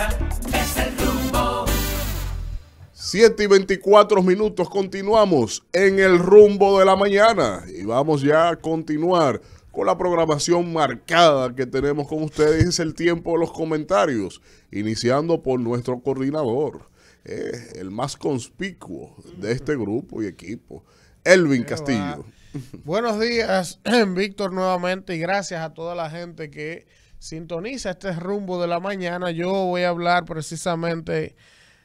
el 7 y 24 minutos, continuamos en el rumbo de la mañana y vamos ya a continuar con la programación marcada que tenemos con ustedes. Es el tiempo de los comentarios, iniciando por nuestro coordinador, el más conspicuo de este grupo y equipo, Elvin Castillo. Buenos días, Víctor, nuevamente, y gracias a toda la gente que Sintoniza este rumbo de la mañana. Yo voy a hablar precisamente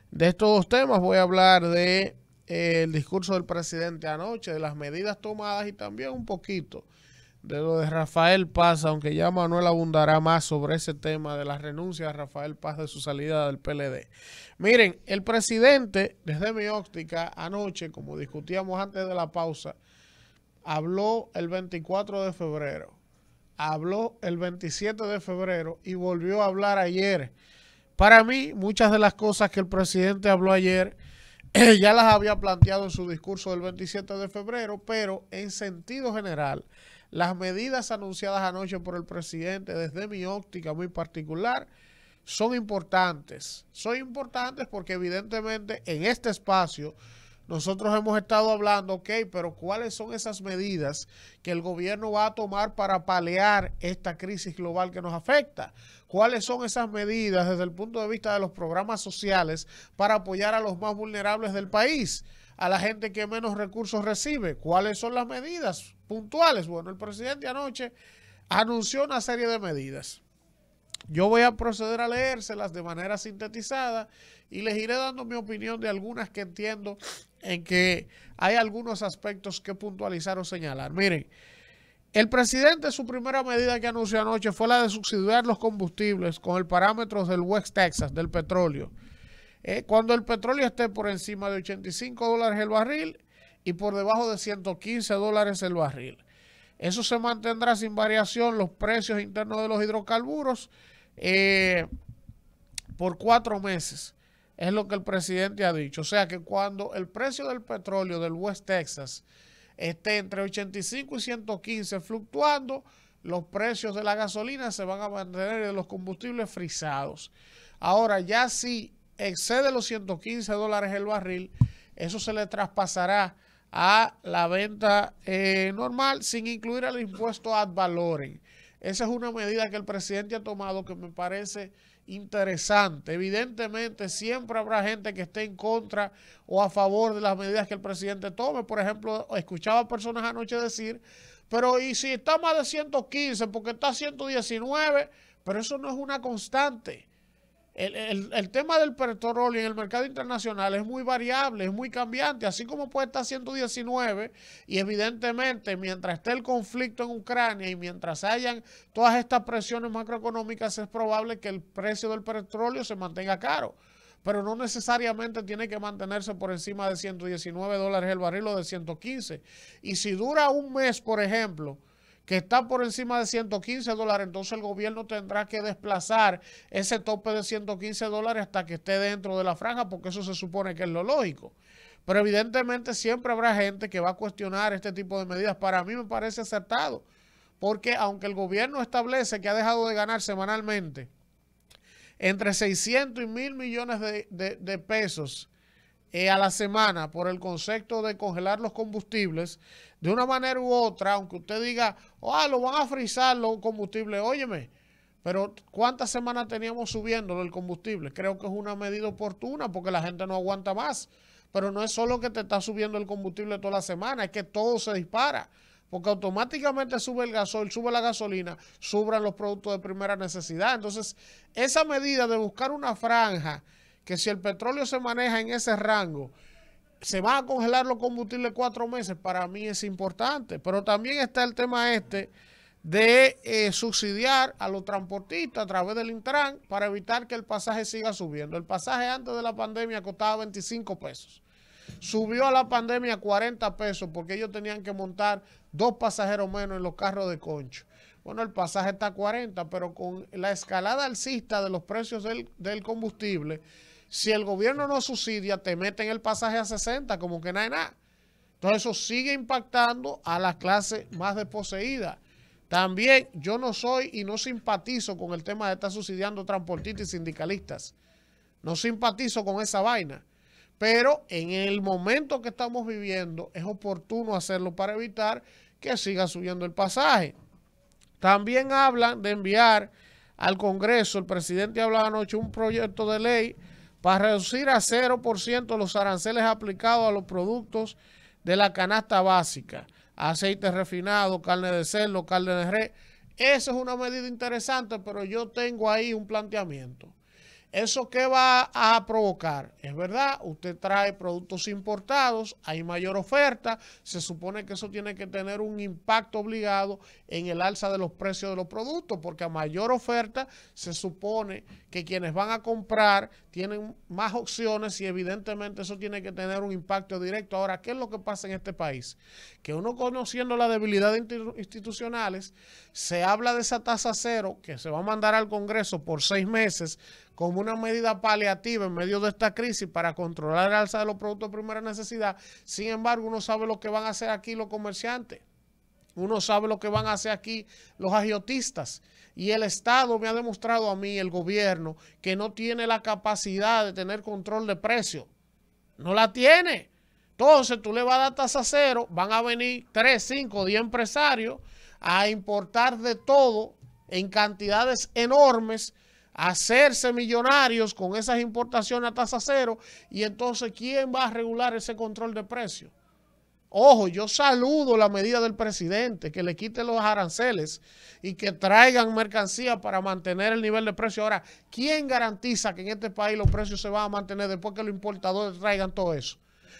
de estos dos temas. Voy a hablar de eh, el discurso del presidente anoche, de las medidas tomadas y también un poquito de lo de Rafael Paz, aunque ya Manuel abundará más sobre ese tema de la renuncia de Rafael Paz de su salida del PLD. Miren, el presidente, desde mi óptica, anoche, como discutíamos antes de la pausa, habló el 24 de febrero habló el 27 de febrero y volvió a hablar ayer. Para mí, muchas de las cosas que el presidente habló ayer eh, ya las había planteado en su discurso del 27 de febrero, pero en sentido general, las medidas anunciadas anoche por el presidente, desde mi óptica muy particular, son importantes. Son importantes porque evidentemente en este espacio nosotros hemos estado hablando, ok, pero ¿cuáles son esas medidas que el gobierno va a tomar para paliar esta crisis global que nos afecta? ¿Cuáles son esas medidas desde el punto de vista de los programas sociales para apoyar a los más vulnerables del país? a la gente que menos recursos recibe. ¿Cuáles son las medidas puntuales? Bueno, el presidente anoche anunció una serie de medidas. Yo voy a proceder a leérselas de manera sintetizada y les iré dando mi opinión de algunas que entiendo en que hay algunos aspectos que puntualizar o señalar. Miren, el presidente su primera medida que anunció anoche fue la de subsidiar los combustibles con el parámetro del West Texas, del petróleo. Eh, cuando el petróleo esté por encima de 85 dólares el barril y por debajo de 115 dólares el barril. Eso se mantendrá sin variación los precios internos de los hidrocarburos eh, por cuatro meses es lo que el presidente ha dicho. O sea que cuando el precio del petróleo del West Texas esté entre 85 y 115 fluctuando, los precios de la gasolina se van a mantener y de los combustibles frisados. Ahora, ya si excede los 115 dólares el barril, eso se le traspasará a la venta eh, normal sin incluir el impuesto ad valorem. Esa es una medida que el presidente ha tomado que me parece interesante. Evidentemente, siempre habrá gente que esté en contra o a favor de las medidas que el presidente tome. Por ejemplo, escuchaba personas anoche decir, pero ¿y si está más de 115? Porque está 119, pero eso no es una constante el, el, el, tema del petróleo en el mercado internacional es muy variable, es muy cambiante, así como puede estar 119 y evidentemente mientras esté el conflicto en Ucrania y mientras hayan todas estas presiones macroeconómicas es probable que el precio del petróleo se mantenga caro, pero no necesariamente tiene que mantenerse por encima de 119 dólares el barril o de 115. Y si dura un mes, por ejemplo, que está por encima de 115 dólares, entonces el gobierno tendrá que desplazar ese tope de 115 dólares hasta que esté dentro de la franja, porque eso se supone que es lo lógico. Pero evidentemente siempre habrá gente que va a cuestionar este tipo de medidas. Para mí me parece acertado, porque aunque el gobierno establece que ha dejado de ganar semanalmente entre 600 y 1000 millones de, de pesos, eh, a la semana por el concepto de congelar los combustibles, de una manera u otra, aunque usted diga, ah, oh, lo van a frizar los combustibles, óyeme, pero ¿cuántas semanas teníamos subiendo el combustible? Creo que es una medida oportuna porque la gente no aguanta más. Pero no es solo que te está subiendo el combustible toda la semana, es que todo se dispara. Porque automáticamente sube el gasol, sube la gasolina, suban los productos de primera necesidad. Entonces, esa medida de buscar una franja que si el petróleo se maneja en ese rango, se van a congelar los combustibles cuatro meses, para mí es importante. Pero también está el tema este de eh, subsidiar a los transportistas a través del Intran para evitar que el pasaje siga subiendo. El pasaje antes de la pandemia costaba 25 pesos. Subió a la pandemia 40 pesos porque ellos tenían que montar dos pasajeros menos en los carros de concho. Bueno, el pasaje está a 40, pero con la escalada alcista de los precios del, del combustible, si el gobierno no subsidia, te meten el pasaje a 60, como que nada, nada. Entonces eso sigue impactando a las clases más desposeídas. También yo no soy y no simpatizo con el tema de estar subsidiando transportistas y sindicalistas. No simpatizo con esa vaina. Pero en el momento que estamos viviendo es oportuno hacerlo para evitar que siga subiendo el pasaje. También hablan de enviar al Congreso, el presidente hablaba anoche, un proyecto de ley para reducir a 0% los aranceles aplicados a los productos de la canasta básica, aceite refinado, carne de cerdo, carne de res. eso es una medida interesante, pero yo tengo ahí un planteamiento. ¿Eso qué va a provocar? Es verdad, usted trae productos importados, hay mayor oferta, se supone que eso tiene que tener un impacto obligado en el alza de los precios de los productos, porque a mayor oferta se supone que quienes van a comprar tienen más opciones y evidentemente eso tiene que tener un impacto directo. Ahora, ¿qué es lo que pasa en este país? Que uno conociendo la debilidades institucionales, se habla de esa tasa cero que se va a mandar al Congreso por seis meses como una medida paliativa en medio de esta crisis para controlar el alza de los productos de primera necesidad. Sin embargo, uno sabe lo que van a hacer aquí los comerciantes. Uno sabe lo que van a hacer aquí los agiotistas. Y el Estado me ha demostrado a mí, el gobierno, que no tiene la capacidad de tener control de precios. No la tiene. Entonces tú le vas a dar tasa cero, van a venir 3, 5, 10 empresarios a importar de todo en cantidades enormes hacerse millonarios con esas importaciones a tasa cero y entonces ¿quién va a regular ese control de precios? Ojo, yo saludo la medida del presidente que le quite los aranceles y que traigan mercancía para mantener el nivel de precio. Ahora, ¿quién garantiza que en este país los precios se van a mantener después que los importadores traigan todo eso?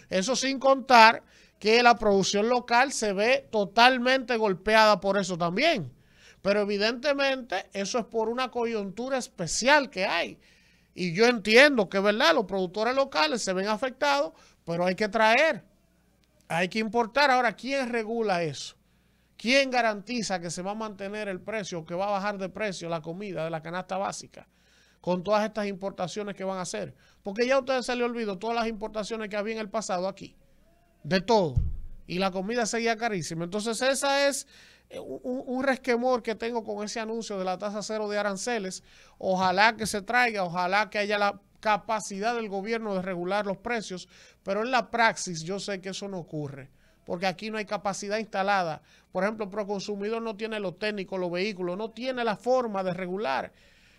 Eso sin contar que la producción local se ve totalmente golpeada por eso también. Pero evidentemente eso es por una coyuntura especial que hay. Y yo entiendo que, ¿verdad? Los productores locales se ven afectados, pero hay que traer, hay que importar. Ahora, ¿quién regula eso? ¿Quién garantiza que se va a mantener el precio, que va a bajar de precio la comida de la canasta básica con todas estas importaciones que van a hacer? Porque ya a ustedes se les olvidó todas las importaciones que había en el pasado aquí, de todo y la comida seguía carísima. Entonces, esa es eh, un, resquemor que tengo con ese anuncio de la tasa cero de aranceles. Ojalá que se traiga, ojalá que haya la capacidad del gobierno de regular los precios, pero en la praxis yo sé que eso no ocurre, porque aquí no hay capacidad instalada. Por ejemplo, el Proconsumidor no tiene los técnicos, los vehículos, no tiene la forma de regular.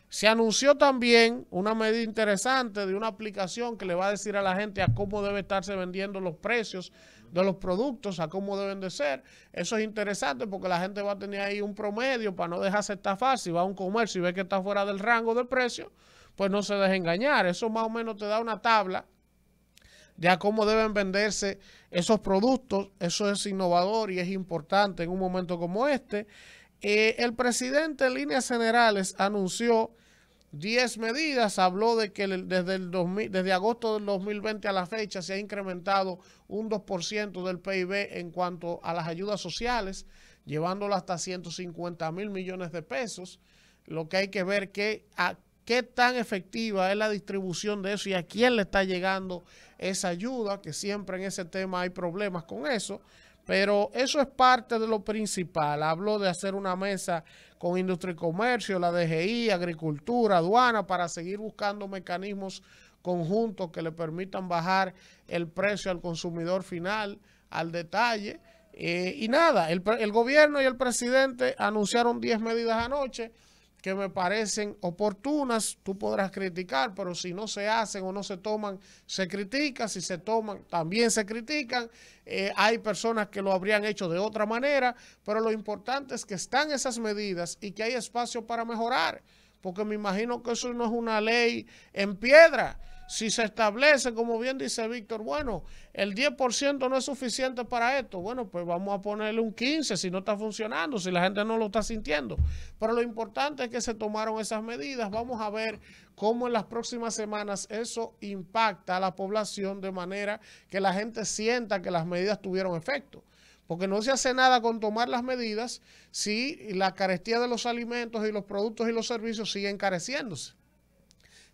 Se anunció también una medida interesante de una aplicación que le va a decir a la gente a cómo debe estarse vendiendo los precios de los productos, a cómo deben de ser. Eso es interesante porque la gente va a tener ahí un promedio para no dejarse estafar. Si va a un comercio y ve que está fuera del rango del precio, pues no se deje engañar. Eso más o menos te da una tabla de a cómo deben venderse esos productos. Eso es innovador y es importante en un momento como este. Eh, el presidente en líneas generales anunció 10 medidas, habló de que desde, el 2000, desde agosto del 2020 a la fecha se ha incrementado un 2% del PIB en cuanto a las ayudas sociales, llevándolo hasta 150 mil millones de pesos. Lo que hay que ver que a qué tan efectiva es la distribución de eso y a quién le está llegando esa ayuda, que siempre en ese tema hay problemas con eso. Pero eso es parte de lo principal. Habló de hacer una mesa con industria y comercio, la DGI, agricultura, aduana, para seguir buscando mecanismos conjuntos que le permitan bajar el precio al consumidor final, al detalle. Eh, y nada, el, el gobierno y el presidente anunciaron 10 medidas anoche que me parecen oportunas, tú podrás criticar, pero si no se hacen o no se toman, se critica, si se toman, también se critican. Eh, hay personas que lo habrían hecho de otra manera, pero lo importante es que están esas medidas y que hay espacio para mejorar, porque me imagino que eso no es una ley en piedra. Si se establece, como bien dice Víctor, bueno, el 10% no es suficiente para esto, bueno, pues vamos a ponerle un 15% si no está funcionando, si la gente no lo está sintiendo. Pero lo importante es que se tomaron esas medidas. Vamos a ver cómo en las próximas semanas eso impacta a la población de manera que la gente sienta que las medidas tuvieron efecto porque no se hace nada con tomar las medidas si la carestía de los alimentos y los productos y los servicios sigue encareciéndose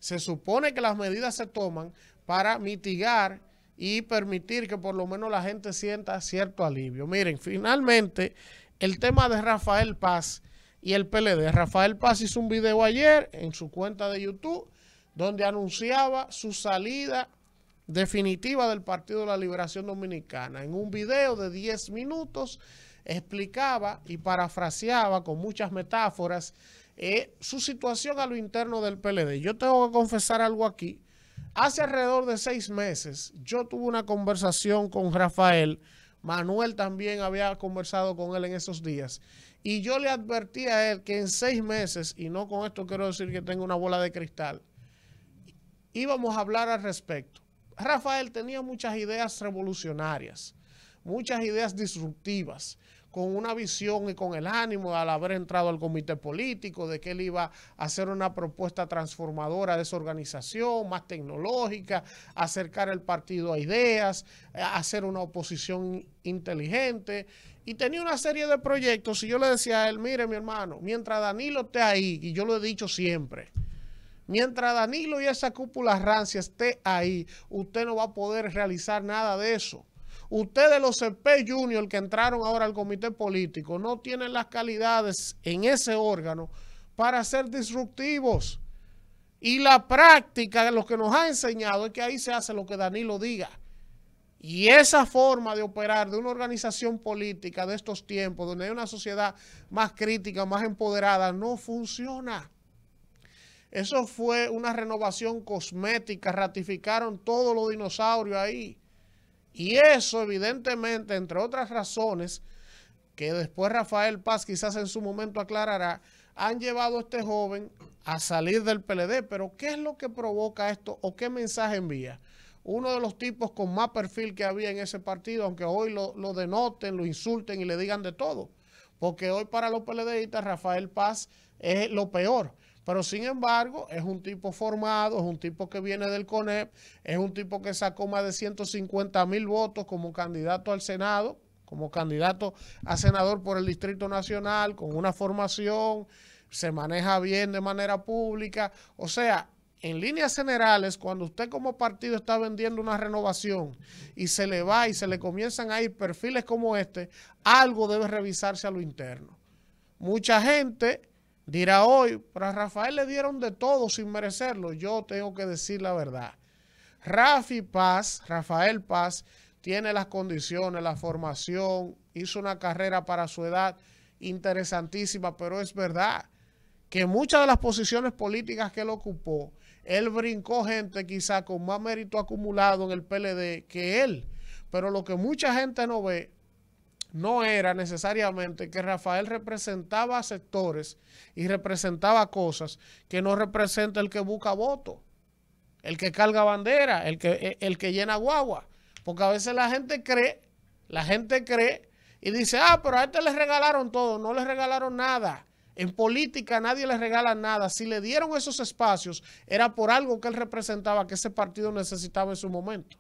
se supone que las medidas se toman para mitigar y permitir que por lo menos la gente sienta cierto alivio. Miren, finalmente, el tema de Rafael Paz y el PLD. Rafael Paz hizo un video ayer en su cuenta de YouTube donde anunciaba su salida definitiva del Partido de la Liberación Dominicana. En un video de 10 minutos explicaba y parafraseaba con muchas metáforas su situación a lo interno del PLD. Yo tengo que confesar algo aquí. Hace alrededor de seis meses yo tuve una conversación con Rafael, Manuel también había conversado con él en esos días, y yo le advertí a él que en seis meses, y no con esto quiero decir que tengo una bola de cristal, íbamos a hablar al respecto. Rafael tenía muchas ideas revolucionarias, muchas ideas disruptivas, con una visión y con el ánimo al haber entrado al comité político, de que él iba a hacer una propuesta transformadora de esa organización, más tecnológica, acercar el partido a ideas, eh, hacer una oposición inteligente. Y tenía una serie de proyectos y yo le decía a él, mire mi hermano, mientras Danilo esté ahí, y yo lo he dicho siempre, mientras Danilo y esa cúpula rancia esté ahí, usted no va a poder realizar nada de eso. Ustedes los CP Junior que entraron ahora al comité político no tienen las calidades en ese órgano para ser disruptivos. Y la práctica, de lo que nos ha enseñado es que ahí se hace lo que Danilo diga. Y esa forma de operar de una organización política de estos tiempos, donde hay una sociedad más crítica, más empoderada, no funciona. Eso fue una renovación cosmética, ratificaron todos los dinosaurios ahí. Y eso, evidentemente, entre otras razones, que después Rafael Paz quizás en su momento aclarará, han llevado a este joven a salir del PLD. Pero, ¿qué es lo que provoca esto o qué mensaje envía? Uno de los tipos con más perfil que había en ese partido, aunque hoy lo, denoten, lo insulten y le digan de todo. Porque hoy para los PLDistas Rafael Paz es lo peor. Pero sin embargo, es un tipo formado, es un tipo que viene del CONEP, es un tipo que sacó más de 150 mil votos como candidato al Senado, como candidato a senador por el Distrito Nacional, con una formación, se maneja bien de manera pública. O sea, en líneas generales, cuando usted como partido está vendiendo una renovación y se le va y se le comienzan a ir perfiles como este, algo debe revisarse a lo interno. Mucha gente Dirá hoy, pero a Rafael le dieron de todo sin merecerlo. Yo tengo que decir la verdad. Rafi Paz, Rafael Paz, tiene las condiciones, la formación, hizo una carrera para su edad interesantísima, pero es verdad que muchas de las posiciones políticas que él ocupó, él brincó gente quizá con más mérito acumulado en el PLD que él. Pero lo que mucha gente no ve no era necesariamente que Rafael representaba sectores y representaba cosas que no representa el que busca voto, el que carga bandera, el que, eh, el que llena guagua. Porque a veces la gente cree, la gente cree y dice, ah, pero a este le regalaron todo, no le regalaron nada. En política nadie le regala nada. Si le dieron esos espacios, era por algo que él representaba, que ese partido necesitaba en su momento.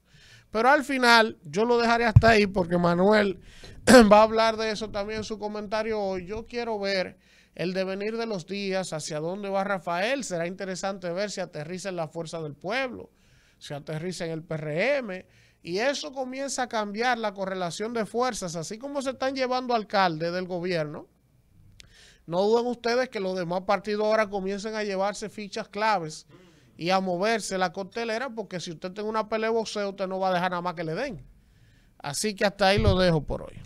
Pero al final yo lo dejaré hasta ahí porque Manuel va a hablar de eso también en su comentario hoy. Yo quiero ver el devenir de los días, hacia dónde va Rafael. Será interesante ver si aterriza en la fuerza del pueblo, si aterriza en el PRM. Y eso comienza a cambiar la correlación de fuerzas, así como se están llevando alcaldes del gobierno. No duden ustedes que los demás partidos ahora comiencen a llevarse fichas claves y a moverse la costelera, porque si usted tiene una pelea de boxeo, usted no va a dejar nada más que le den. Así que hasta ahí lo dejo por hoy.